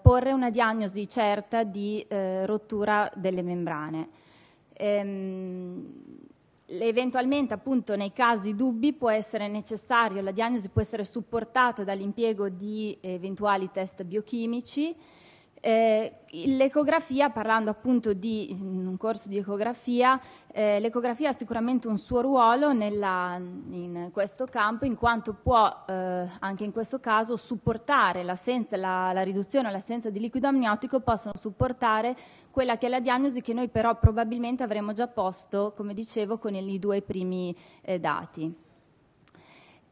porre una diagnosi certa di eh, rottura delle membrane. Ehm, eventualmente appunto nei casi dubbi può essere necessario, la diagnosi può essere supportata dall'impiego di eventuali test biochimici eh, l'ecografia, parlando appunto di in un corso di ecografia, eh, l'ecografia ha sicuramente un suo ruolo nella, in questo campo, in quanto può eh, anche in questo caso supportare la, la riduzione o l'assenza di liquido amniotico, possono supportare quella che è la diagnosi che noi però probabilmente avremmo già posto, come dicevo, con i due primi eh, dati.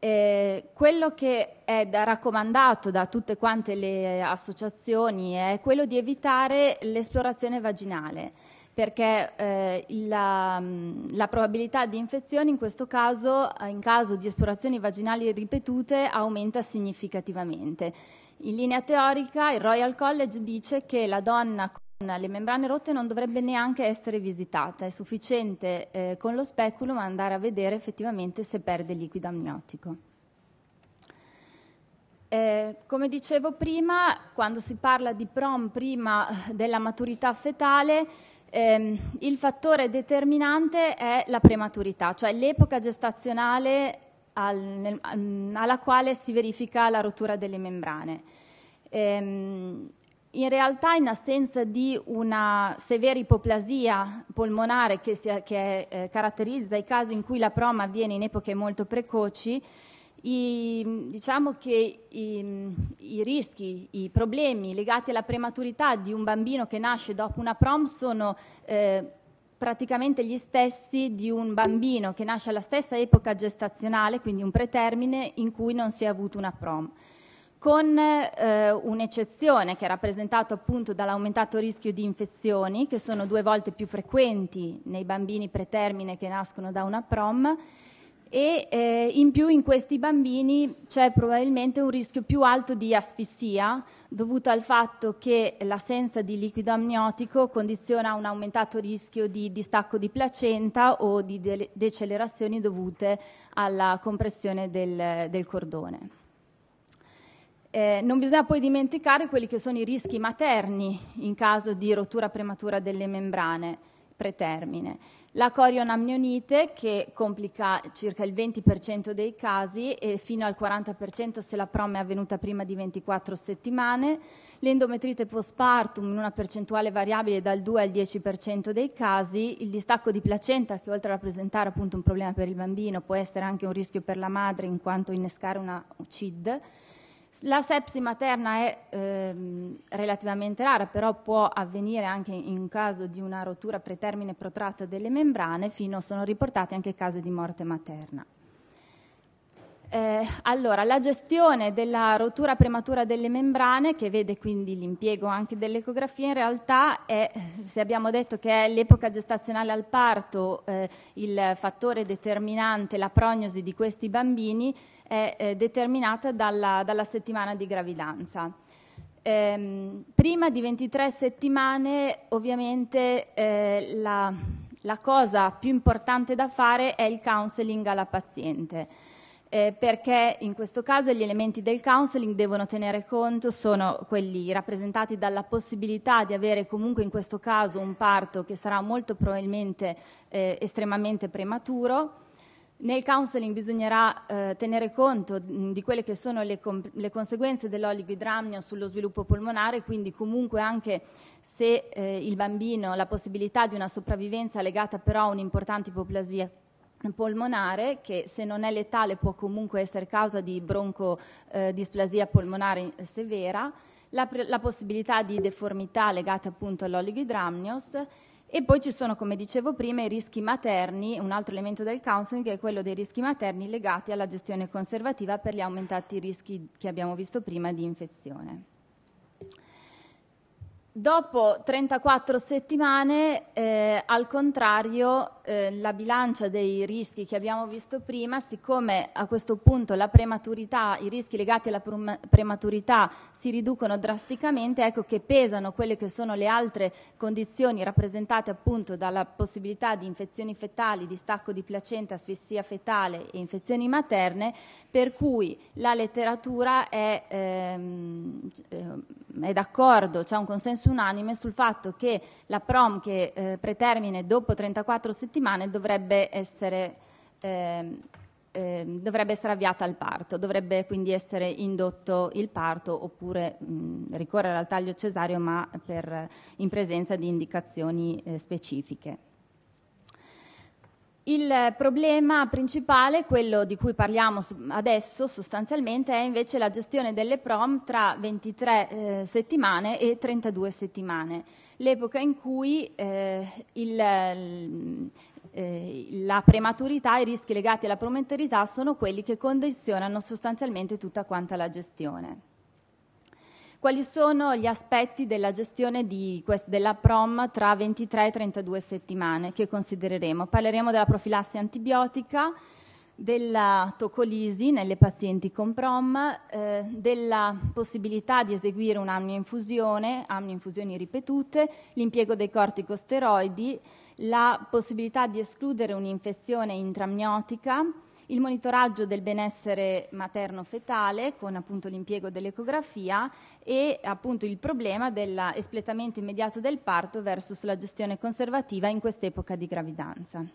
Eh, quello che è da raccomandato da tutte quante le associazioni è quello di evitare l'esplorazione vaginale perché eh, la, mm, la, probabilità di infezioni in questo caso, eh, in caso di esplorazioni vaginali ripetute, aumenta significativamente. In linea teorica il Royal College dice che la donna le membrane rotte non dovrebbe neanche essere visitata, è sufficiente eh, con lo speculum andare a vedere effettivamente se perde liquido amniotico. Eh, come dicevo prima, quando si parla di PROM prima della maturità fetale, ehm, il fattore determinante è la prematurità, cioè l'epoca gestazionale al, nel, alla quale si verifica la rottura delle membrane. Ehm, in realtà in assenza di una severa ipoplasia polmonare che, si, che eh, caratterizza i casi in cui la proma avviene in epoche molto precoci, i, diciamo che i, i, rischi, i problemi legati alla prematurità di un bambino che nasce dopo una prom sono eh, praticamente gli stessi di un bambino che nasce alla stessa epoca gestazionale, quindi un pretermine, in cui non si è avuto una prom con eh, un'eccezione che è rappresentata appunto dall'aumentato rischio di infezioni, che sono due volte più frequenti nei bambini pretermine che nascono da una PROM, e eh, in più in questi bambini c'è probabilmente un rischio più alto di asfissia dovuto al fatto che l'assenza di liquido amniotico condiziona un aumentato rischio di distacco di placenta o di decelerazioni dovute alla compressione del, del cordone. Eh, non bisogna poi dimenticare quelli che sono i rischi materni in caso di rottura prematura delle membrane pretermine. La corionamnionite che complica circa il 20% dei casi e fino al 40% se la prom è avvenuta prima di 24 settimane, l'endometrite postpartum in una percentuale variabile dal 2 al 10% dei casi, il distacco di placenta che oltre a rappresentare appunto un problema per il bambino può essere anche un rischio per la madre in quanto innescare una CID la sepsi materna è ehm, relativamente rara, però può avvenire anche in caso di una rottura pretermine protratta delle membrane, fino sono riportati anche casi di morte materna. Eh, allora, la gestione della rottura prematura delle membrane, che vede quindi l'impiego anche dell'ecografia, in realtà è, se abbiamo detto che è l'epoca gestazionale al parto eh, il fattore determinante la prognosi di questi bambini, è eh, determinata dalla, dalla settimana di gravidanza. Eh, prima di 23 settimane ovviamente eh, la, la, cosa più importante da fare è il counseling alla paziente eh, perché in questo caso gli elementi del counseling devono tenere conto sono quelli rappresentati dalla possibilità di avere comunque in questo caso un parto che sarà molto probabilmente eh, estremamente prematuro. Nel counseling bisognerà eh, tenere conto mm, di quelle che sono le, le conseguenze dell'oligoidramnio sullo sviluppo polmonare, quindi comunque anche se eh, il bambino ha la possibilità di una sopravvivenza legata però a un'importante ipoplasia polmonare che se non è letale può comunque essere causa di broncodisplasia eh, polmonare eh, severa, la, la, possibilità di deformità legate appunto all'oligoidramnios e poi ci sono, come dicevo prima, i rischi materni, un altro elemento del counseling è quello dei rischi materni legati alla gestione conservativa per gli aumentati rischi che abbiamo visto prima di infezione. Dopo 34 settimane, eh, al contrario, eh, la bilancia dei rischi che abbiamo visto prima, siccome a questo punto la prematurità, i rischi legati alla prematurità si riducono drasticamente, ecco che pesano quelle che sono le altre condizioni rappresentate appunto dalla possibilità di infezioni fetali, distacco di placenta, asfissia fetale e infezioni materne, per cui la letteratura è, ehm, ehm, è d'accordo, c'è un consenso unanime sul fatto che la prom che eh, pretermine dopo 34 settimane settimane dovrebbe essere, eh, eh, dovrebbe essere avviata al parto, dovrebbe quindi essere indotto il parto oppure mh, ricorrere al taglio cesareo ma per, in presenza di indicazioni eh, specifiche. Il problema principale, quello di cui parliamo adesso sostanzialmente, è invece la gestione delle prom tra 23 eh, settimane e 32 settimane, l'epoca in cui eh, il, eh, la prematurità e i rischi legati alla promaturità sono quelli che condizionano sostanzialmente tutta quanta la gestione. Quali sono gli aspetti della gestione di, della PROM tra 23 e 32 settimane che considereremo? Parleremo della profilassi antibiotica, della tocolisi nelle pazienti con PROM, eh, della possibilità di eseguire un'amnioinfusione, amnioinfusioni ripetute, l'impiego dei corticosteroidi, la possibilità di escludere un'infezione intramniotica, il monitoraggio del benessere materno-fetale con appunto, l'impiego dell'ecografia e appunto, il problema dell'espletamento immediato del parto versus la gestione conservativa in quest'epoca di gravidanza.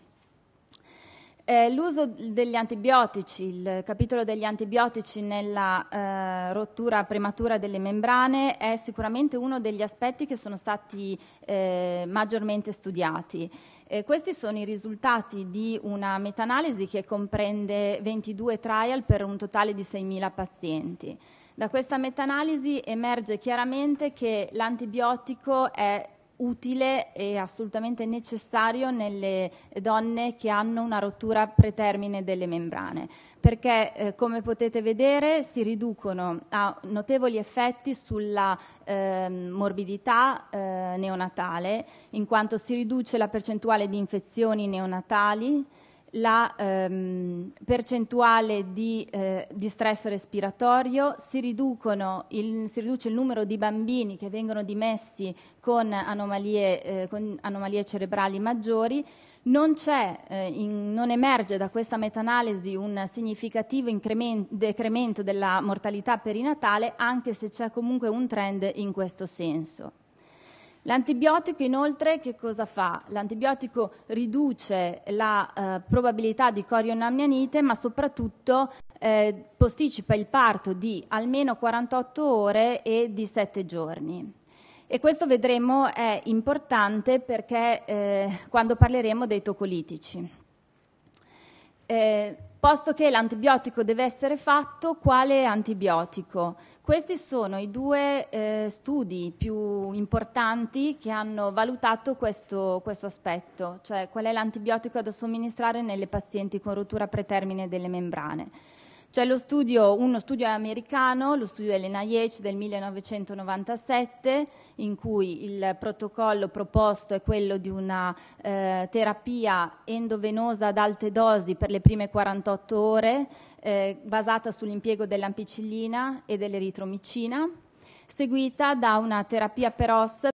Eh, l'uso degli antibiotici, il capitolo degli antibiotici nella eh, rottura prematura delle membrane è sicuramente uno degli aspetti che sono stati eh, maggiormente studiati. Eh, questi sono i risultati di una meta-analisi che comprende 22 trial per un totale di 6.000 pazienti. Da questa meta-analisi emerge chiaramente che l'antibiotico è utile e assolutamente necessario nelle donne che hanno una rottura pretermine delle membrane, perché eh, come potete vedere si riducono a notevoli effetti sulla eh, morbidità eh, neonatale, in quanto si riduce la percentuale di infezioni neonatali, la ehm, percentuale di, eh, di, stress respiratorio, si, il, si, riduce il numero di bambini che vengono dimessi con anomalie, eh, con anomalie cerebrali maggiori, non, eh, in, non emerge da questa metanalisi un significativo decremento della mortalità perinatale, anche se c'è comunque un trend in questo senso. L'antibiotico inoltre che cosa fa? L'antibiotico riduce la eh, probabilità di corionamnianite ma soprattutto eh, posticipa il parto di almeno 48 ore e di 7 giorni. E questo vedremo è importante perché eh, quando parleremo dei tocolitici. Eh, posto che l'antibiotico deve essere fatto, quale antibiotico? Questi sono i due eh, studi più importanti che hanno valutato questo, questo, aspetto, cioè qual è l'antibiotico da somministrare nelle pazienti con rottura pretermine delle membrane. C'è studio, uno studio americano, lo studio dell'NIH del 1997, in cui il protocollo proposto è quello di una eh, terapia endovenosa ad alte dosi per le prime 48 ore, eh, basata sull'impiego dell'ampicillina e dell'eritromicina seguita da una terapia per os